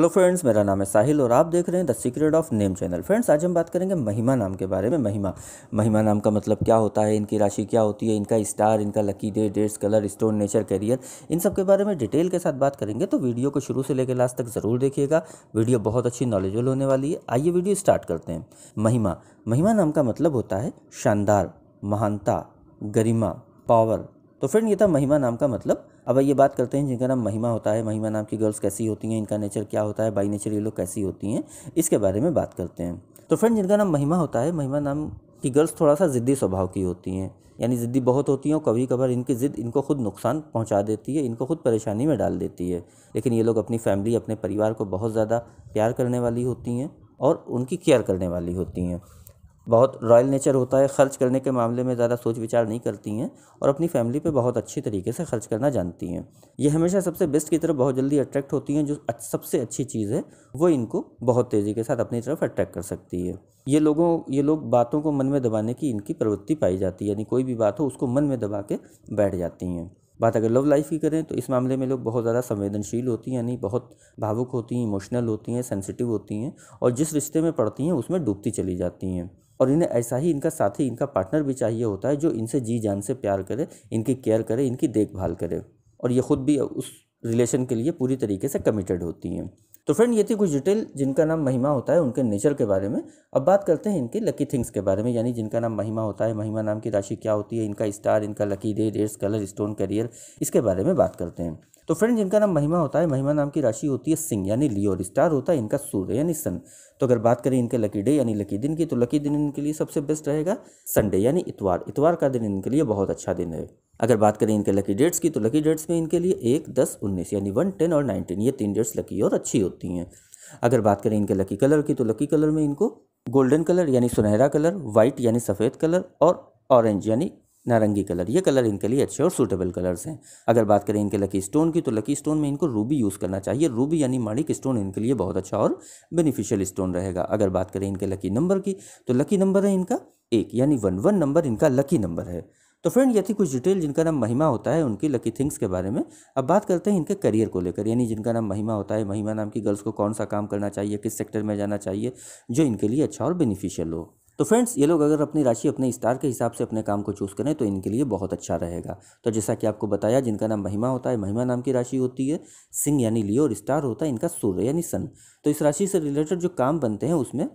hello friends मेरा नाम है साहिल और आप देख रहे हैं the secret of name channel friends आज हम बात करेंगे महिमा नाम के बारे में महिमा महिमा नाम का मतलब क्या होता है इनकी राशि क्या होती है इनका स्टार इनका lucky day dates colour stone nature career इन सब के बारे में डिटेल के साथ बात करेंगे तो वीडियो को शुरू से लेकर लास्ट तक ज़रूर देखिएगा वीडियो बहुत अच्छी नॉलेजल होने वाली है आइए वीडियो स्टार्ट करते हैं महिमा महिमा नाम का मतलब होता है शानदार महानता गरिमा पावर तो फ्रेंड ये था महिमा नाम का मतलब अब ये बात करते हैं जिनका नाम महिमा होता है महिमा नाम की गर्ल्स कैसी होती हैं इनका नेचर क्या होता है बाई नेचर ये लोग कैसी होती हैं इसके बारे में बात करते हैं तो फ्रेंड जिनका नाम महिमा होता है महिमा नाम की गर्ल्स थोड़ा सा ज़िद्दी स्वभाव की होती हैं यानी ज़िद्दी बहुत होती हैं और कभी कभार इनकी ज़िद्द इनको खुद नुकसान पहुंचा देती है इनको खुद परेशानी में डाल देती है लेकिन ये लोग अपनी फैमिली अपने परिवार को बहुत ज़्यादा प्यार करने वाली होती हैं और उनकी केयर करने वाली होती हैं बहुत रॉयल नेचर होता है खर्च करने के मामले में ज़्यादा सोच विचार नहीं करती हैं और अपनी फैमिली पे बहुत अच्छी तरीके से खर्च करना जानती हैं ये हमेशा सबसे बेस्ट की तरफ बहुत जल्दी अट्रैक्ट होती हैं जो सबसे अच्छी चीज़ है वो इनको बहुत तेज़ी के साथ अपनी तरफ अट्रैक्ट कर सकती है ये लोगों ये लोग बातों को मन में दबाने की इनकी प्रवृत्ति पाई जाती है यानी कोई भी बात हो उसको मन में दबा के बैठ जाती हैं बात अगर लव लाइफ की करें तो इस मामले में लोग बहुत ज़्यादा संवेदनशील होती हैं यानी बहुत भावुक होती हैं इमोशनल होती हैं सेंसिटिव होती हैं और जिस रिश्ते में पड़ती हैं उसमें डूबती चली जाती हैं और इन्हें ऐसा ही इनका साथी इनका पार्टनर भी चाहिए होता है जो इनसे जी जान से प्यार करे इनकी केयर करे इनकी देखभाल करे और ये खुद भी उस रिलेशन के लिए पूरी तरीके से कमिटेड होती हैं तो फ्रेंड ये थी कुछ डिटेल जिनका नाम महिमा होता है उनके नेचर के बारे में अब बात करते हैं इनके लकी थिंग्स के बारे में यानी जिनका नाम महिमा होता है महिमा नाम की राशि क्या होती है इनका स्टार इनका lucky day dates colour stone career इसके बारे में बात करते हैं तो फ्रेंड जिनका नाम महिमा होता है महिमा नाम की राशि होती है सिंह यानी लियो और स्टार होता है इनका सूर्य यानी सन तो अगर बात करें इनके लकी डे यानी लकी दिन की तो लकी दिन इनके लिए सबसे बेस्ट रहेगा संडे यानी इतवार इतवार का दिन इनके लिए बहुत अच्छा दिन है अगर बात करें इनके लकी डेट्स की तो लकी डेट्स में इनके लिए एक दस उन्नीस यानी वन टेन और नाइनटीन ये तीन डेट्स लकी और अच्छी होती हैं अगर बात करें इनके लकी कलर की तो लकी कलर में इनको गोल्डन कलर यानी सुनहरा कलर वाइट यानी सफ़ेद कलर और ऑरेंज यानी नारंगी कलर ये कलर इनके लिए अच्छे और सूटेबल कलर्स हैं अगर बात करें इनके लकी स्टोन की तो लकी स्टोन में इनको रूबी यूज़ करना चाहिए रूबी यानी माणिक स्टोन इनके लिए बहुत अच्छा और बेनिफिशियल स्टोन रहेगा अगर बात करें इनके लकी नंबर की तो लकी नंबर है इनका एक यानी वन वन नंबर इनका लकी नंबर है तो फ्रेंड ये थी कुछ डिटेल जिनका नाम महिमा होता है उनकी लकी थिंग्स के बारे में अब बात करते हैं इनके करियर को लेकर यानी जिनका नाम महिमा होता है महिमा नाम की गर्ल्स को कौन सा काम करना चाहिए किस सेक्टर में जाना चाहिए जो इनके लिए अच्छा और बेनिफिशियल हो तो फ्रेंड्स ये लोग अगर अपनी राशि अपने स्टार के हिसाब से अपने काम को चूज़ करें तो इनके लिए बहुत अच्छा रहेगा तो जैसा कि आपको बताया जिनका नाम महिमा होता है महिमा नाम की राशि होती है सिंह यानी लियो और स्टार होता है इनका सूर्य यानी सन तो इस राशि से रिलेटेड जो काम बनते हैं उसमें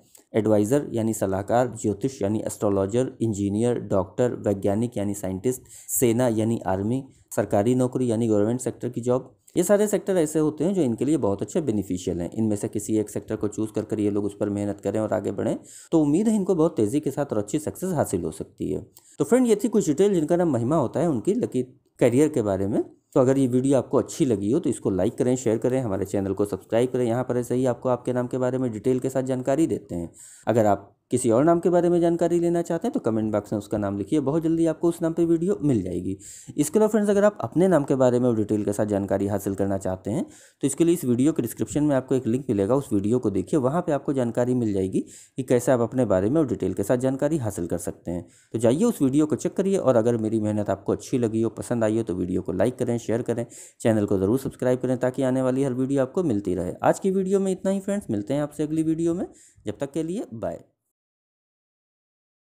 एडवाइज़र यानी सलाहकार ज्योतिष यानी एस्ट्रोलॉजर इंजीनियर डॉक्टर वैज्ञानिक यानी साइंटिस्ट सेना यानी आर्मी सरकारी नौकरी यानी गवर्नमेंट सेक्टर की जॉब ये सारे सेक्टर ऐसे होते हैं जो इनके लिए बहुत अच्छे बेनिफिशियल हैं इनमें से किसी एक सेक्टर को चूज़ कर कर ये लोग उस पर मेहनत करें और आगे बढ़ें तो उम्मीद है इनको बहुत तेज़ी के साथ और अच्छी सक्सेस हासिल हो सकती है तो फ्रेंड ये थी कुछ डिटेल जिनका नाम महिमा होता है उनकी लकी करियर के बारे में तो अगर ये वीडियो आपको अच्छी लगी हो तो इसको लाइक करें शेयर करें हमारे चैनल को सब्सक्राइब करें यहाँ पर ऐसे ही आपको आपके नाम के बारे में डिटेल के साथ जानकारी देते हैं अगर आप किसी और नाम के बारे में जानकारी लेना चाहते हैं तो कमेंट बॉक्स में उसका नाम लिखिए बहुत जल्दी आपको उस नाम पे वीडियो मिल जाएगी इसके अलावा फ्रेंड्स अगर आप अपने नाम के बारे में डिटेल के साथ जानकारी हासिल करना चाहते हैं तो इसके लिए इस वीडियो के डिस्क्रिप्शन में आपको एक लिंक मिलेगा उस वीडियो को देखिए वहाँ पर आपको जानकारी मिल जाएगी कि कैसे आप अपने बारे में और डिटेल के साथ जानकारी हासिल कर सकते हैं तो जाइए उस वीडियो को चेक करिए और अगर मेरी मेहनत आपको अच्छी लगी हो पसंद आई हो तो वीडियो को लाइक करें शेयर करें चैनल को ज़रूर सब्सक्राइब करें ताकि आने वाली हर वीडियो आपको मिलती रहे आज की वीडियो में इतना ही फ्रेंड्स मिलते हैं आपसे अगली वीडियो में जब तक के लिए बाय